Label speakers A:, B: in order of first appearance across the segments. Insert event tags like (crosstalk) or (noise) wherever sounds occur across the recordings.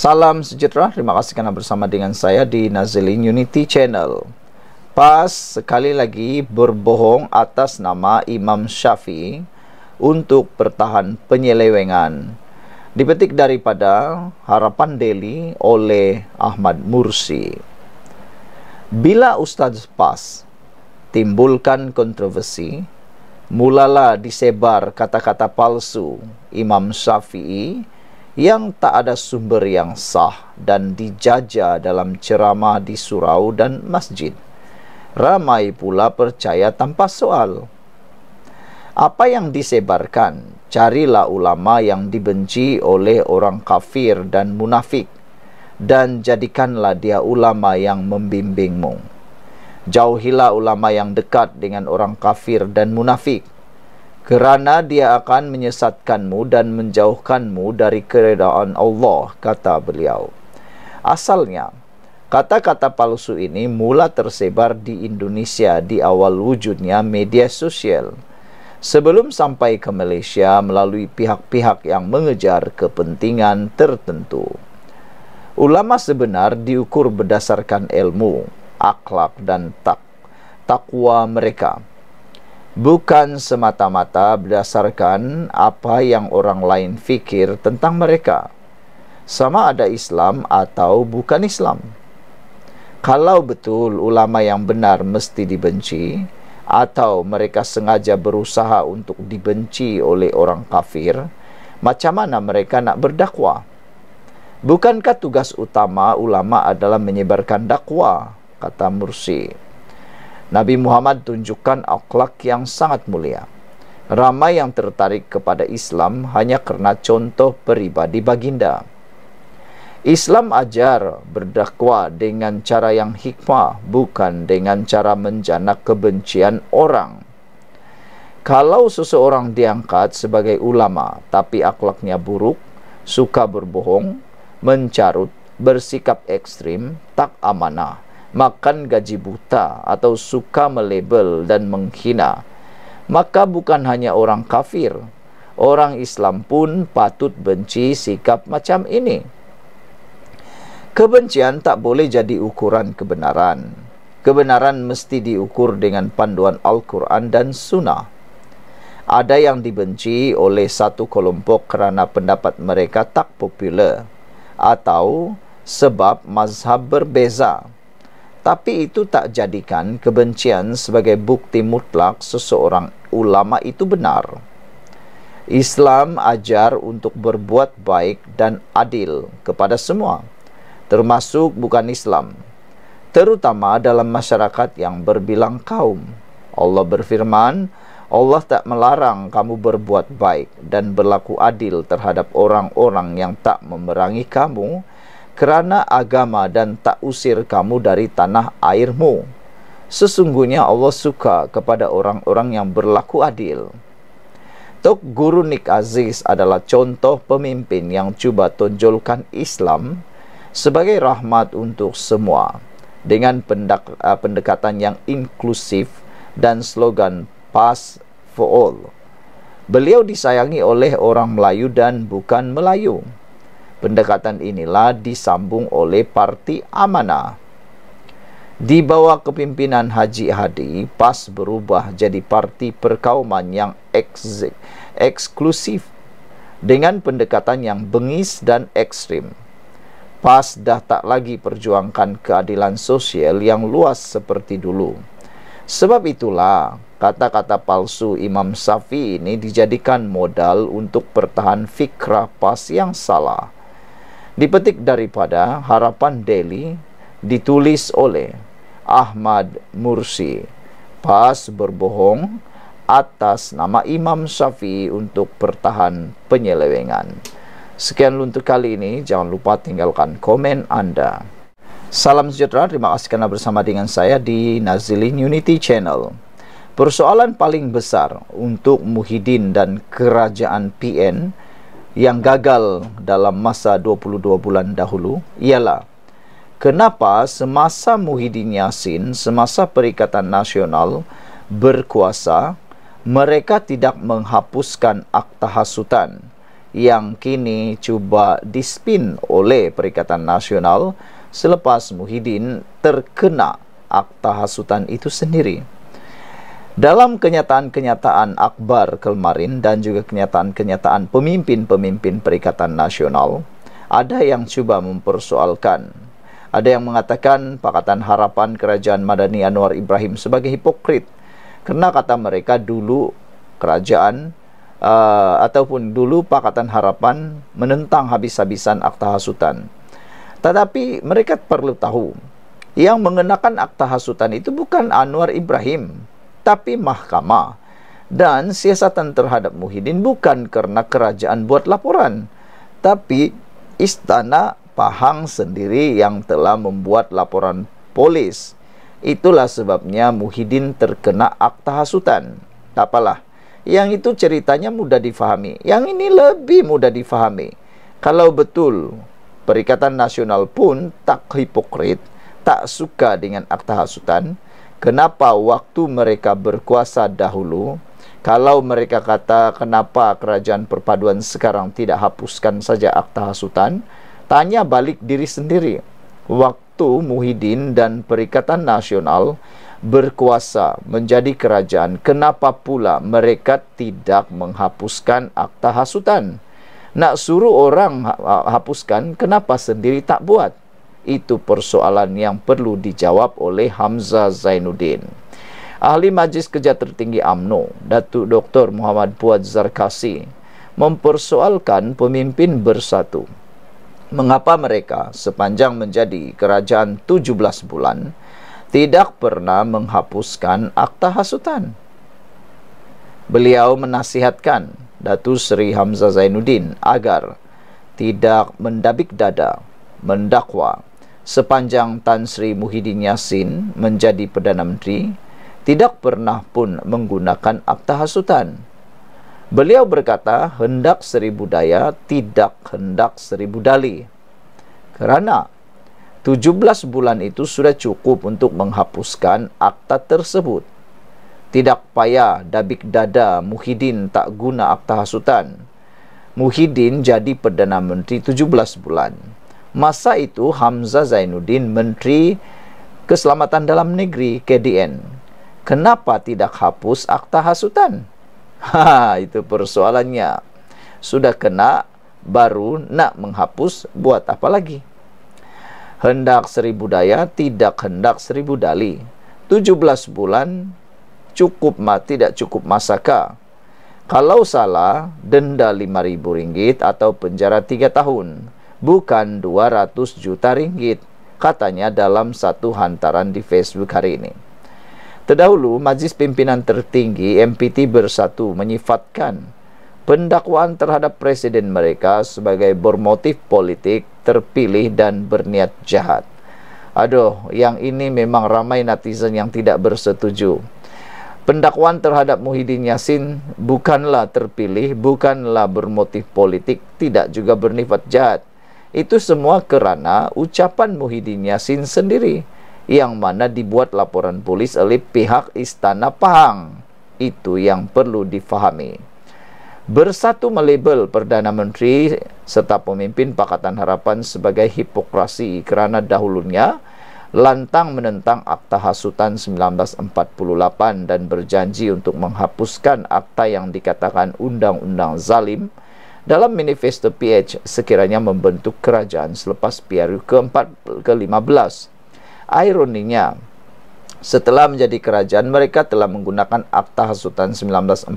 A: Salam sejahtera, terima kasih kerana bersama dengan saya di Nazilin Unity Channel. PAS sekali lagi berbohong atas nama Imam Syafi'i untuk bertahan penyelewengan. Dipetik daripada Harapan Delhi oleh Ahmad Mursi. Bila Ustaz PAS timbulkan kontroversi, mulalah disebar kata-kata palsu Imam Syafi'i yang tak ada sumber yang sah dan dijaja dalam ceramah di surau dan masjid. Ramai pula percaya tanpa soal. Apa yang disebarkan, carilah ulama yang dibenci oleh orang kafir dan munafik dan jadikanlah dia ulama yang membimbingmu. Jauhilah ulama yang dekat dengan orang kafir dan munafik kerana dia akan menyesatkanmu dan menjauhkanmu dari keredaan Allah, kata beliau. Asalnya, kata-kata palsu ini mula tersebar di Indonesia di awal wujudnya media sosial. Sebelum sampai ke Malaysia melalui pihak-pihak yang mengejar kepentingan tertentu. Ulama sebenar diukur berdasarkan ilmu, akhlak dan tak takwa mereka bukan semata-mata berdasarkan apa yang orang lain fikir tentang mereka sama ada Islam atau bukan Islam kalau betul ulama yang benar mesti dibenci atau mereka sengaja berusaha untuk dibenci oleh orang kafir macam mana mereka nak berdakwah bukankah tugas utama ulama adalah menyebarkan dakwah kata Mursi. Nabi Muhammad tunjukkan akhlak yang sangat mulia. Ramai yang tertarik kepada Islam hanya kerana contoh peribadi baginda. Islam ajar berdakwah dengan cara yang hikmah, bukan dengan cara menjana kebencian orang. Kalau seseorang diangkat sebagai ulama tapi akhlaknya buruk, suka berbohong, mencarut, bersikap ekstrim, tak amanah, makan gaji buta atau suka melabel dan menghina maka bukan hanya orang kafir orang Islam pun patut benci sikap macam ini kebencian tak boleh jadi ukuran kebenaran kebenaran mesti diukur dengan panduan Al-Quran dan Sunnah ada yang dibenci oleh satu kelompok kerana pendapat mereka tak popular atau sebab mazhab berbeza. Tapi itu tak jadikan kebencian sebagai bukti mutlak seseorang ulama itu benar. Islam ajar untuk berbuat baik dan adil kepada semua, termasuk bukan Islam. Terutama dalam masyarakat yang berbilang kaum. Allah berfirman, Allah tak melarang kamu berbuat baik dan berlaku adil terhadap orang-orang yang tak memerangi kamu, kerana agama dan tak usir kamu dari tanah airmu. Sesungguhnya Allah suka kepada orang-orang yang berlaku adil. Tok Guru Nik Aziz adalah contoh pemimpin yang cuba tonjolkan Islam sebagai rahmat untuk semua dengan pendak, eh, pendekatan yang inklusif dan slogan Pass for All. Beliau disayangi oleh orang Melayu dan bukan Melayu. Pendekatan inilah disambung oleh Parti Amanah. Di bawah kepimpinan Haji Hadi, PAS berubah jadi parti perkauman yang eksklusif dengan pendekatan yang bengis dan ekstrim. PAS dah tak lagi perjuangkan keadilan sosial yang luas seperti dulu. Sebab itulah kata-kata palsu Imam Safi ini dijadikan modal untuk pertahan fikrah PAS yang salah dipetik daripada Harapan Delhi ditulis oleh Ahmad Mursi pas berbohong atas nama Imam Syafi'i untuk pertahan penyelewengan. Sekian untuk kali ini, jangan lupa tinggalkan komen Anda. Salam sejahtera, terima kasih karena bersama dengan saya di Nazilin Unity Channel. Persoalan paling besar untuk Muhyiddin dan kerajaan PN yang gagal dalam masa 22 bulan dahulu ialah kenapa semasa Muhyiddin Yassin semasa Perikatan Nasional berkuasa mereka tidak menghapuskan akta hasutan yang kini cuba dispin oleh Perikatan Nasional selepas Muhyiddin terkena akta hasutan itu sendiri dalam kenyataan-kenyataan akbar kemarin dan juga kenyataan-kenyataan pemimpin-pemimpin Perikatan Nasional, ada yang cuba mempersoalkan. Ada yang mengatakan Pakatan Harapan Kerajaan Madani Anwar Ibrahim sebagai hipokrit. Kerana kata mereka dulu kerajaan uh, ataupun dulu Pakatan Harapan menentang habis-habisan Akta Hasutan. Tetapi mereka perlu tahu yang mengenakan Akta Hasutan itu bukan Anwar Ibrahim tapi mahkamah dan siasatan terhadap Muhyiddin bukan kerana kerajaan buat laporan tapi istana Pahang sendiri yang telah membuat laporan polis itulah sebabnya Muhyiddin terkena akta hasutan tak apalah yang itu ceritanya mudah difahami yang ini lebih mudah difahami kalau betul Perikatan Nasional pun tak hipokrit, tak suka dengan akta hasutan, kenapa waktu mereka berkuasa dahulu kalau mereka kata kenapa kerajaan perpaduan sekarang tidak hapuskan saja akta hasutan tanya balik diri sendiri waktu Muhyiddin dan Perikatan Nasional berkuasa menjadi kerajaan kenapa pula mereka tidak menghapuskan akta hasutan nak suruh orang ha- ha- hapuskan kenapa sendiri tak buat itu persoalan yang perlu dijawab oleh Hamzah Zainuddin. Ahli Majlis Kerja Tertinggi AMNO, Datuk Dr. Muhammad Puad Zarkasi, mempersoalkan pemimpin bersatu. Mengapa mereka sepanjang menjadi kerajaan 17 bulan tidak pernah menghapuskan akta hasutan? Beliau menasihatkan Datu Seri Hamzah Zainuddin agar tidak mendabik dada, mendakwa, sepanjang Tan Sri Muhyiddin Yassin menjadi Perdana Menteri tidak pernah pun menggunakan akta hasutan. Beliau berkata hendak seribu daya tidak hendak seribu dali. Kerana 17 bulan itu sudah cukup untuk menghapuskan akta tersebut. Tidak payah dabik dada Muhyiddin tak guna akta hasutan. Muhyiddin jadi Perdana Menteri 17 bulan. Masa itu Hamzah Zainuddin Menteri Keselamatan Dalam Negeri KDN. Kenapa tidak hapus akta hasutan? (laughs) Ha, itu persoalannya. Sudah kena baru nak menghapus buat apa lagi? Hendak seribu daya tidak hendak seribu dali. 17 bulan cukup ma tidak cukup masaka. Kalau salah denda 5000 ringgit atau penjara 3 tahun bukan 200 juta ringgit, katanya dalam satu hantaran di Facebook hari ini. Terdahulu, Majlis Pimpinan Tertinggi MPT Bersatu menyifatkan pendakwaan terhadap Presiden mereka sebagai bermotif politik terpilih dan berniat jahat. Aduh, yang ini memang ramai netizen yang tidak bersetuju. Pendakwaan terhadap Muhyiddin Yassin bukanlah terpilih, bukanlah bermotif politik, tidak juga berniat jahat itu semua kerana ucapan Muhyiddin Yassin sendiri yang mana dibuat laporan polis oleh pihak Istana Pahang. Itu yang perlu difahami. Bersatu melabel Perdana Menteri serta pemimpin Pakatan Harapan sebagai hipokrasi kerana dahulunya lantang menentang Akta Hasutan 1948 dan berjanji untuk menghapuskan akta yang dikatakan Undang-Undang Zalim dalam manifesto PH sekiranya membentuk kerajaan selepas PRU ke-4 ke-15. Ironinya, setelah menjadi kerajaan, mereka telah menggunakan Akta Hasutan 1948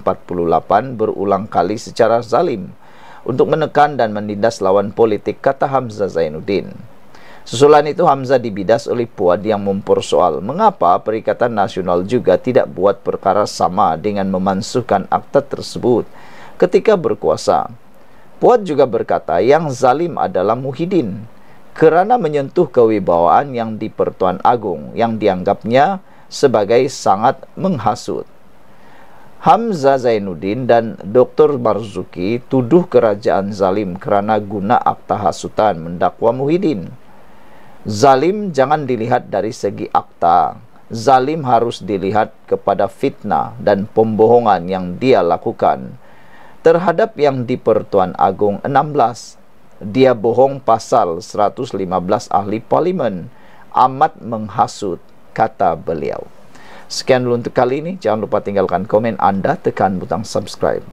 A: berulang kali secara zalim untuk menekan dan menindas lawan politik, kata Hamzah Zainuddin. Susulan itu Hamzah dibidas oleh Puan yang mempersoal mengapa Perikatan Nasional juga tidak buat perkara sama dengan memansuhkan akta tersebut ketika berkuasa. Puat juga berkata yang zalim adalah Muhyiddin kerana menyentuh kewibawaan yang di Pertuan Agung yang dianggapnya sebagai sangat menghasut. Hamzah Zainuddin dan Dr. Marzuki tuduh kerajaan zalim kerana guna akta hasutan mendakwa Muhyiddin. Zalim jangan dilihat dari segi akta. Zalim harus dilihat kepada fitnah dan pembohongan yang dia lakukan terhadap yang di Pertuan Agong 16. Dia bohong pasal 115 ahli parlimen amat menghasut kata beliau. Sekian dulu untuk kali ini. Jangan lupa tinggalkan komen anda, tekan butang subscribe.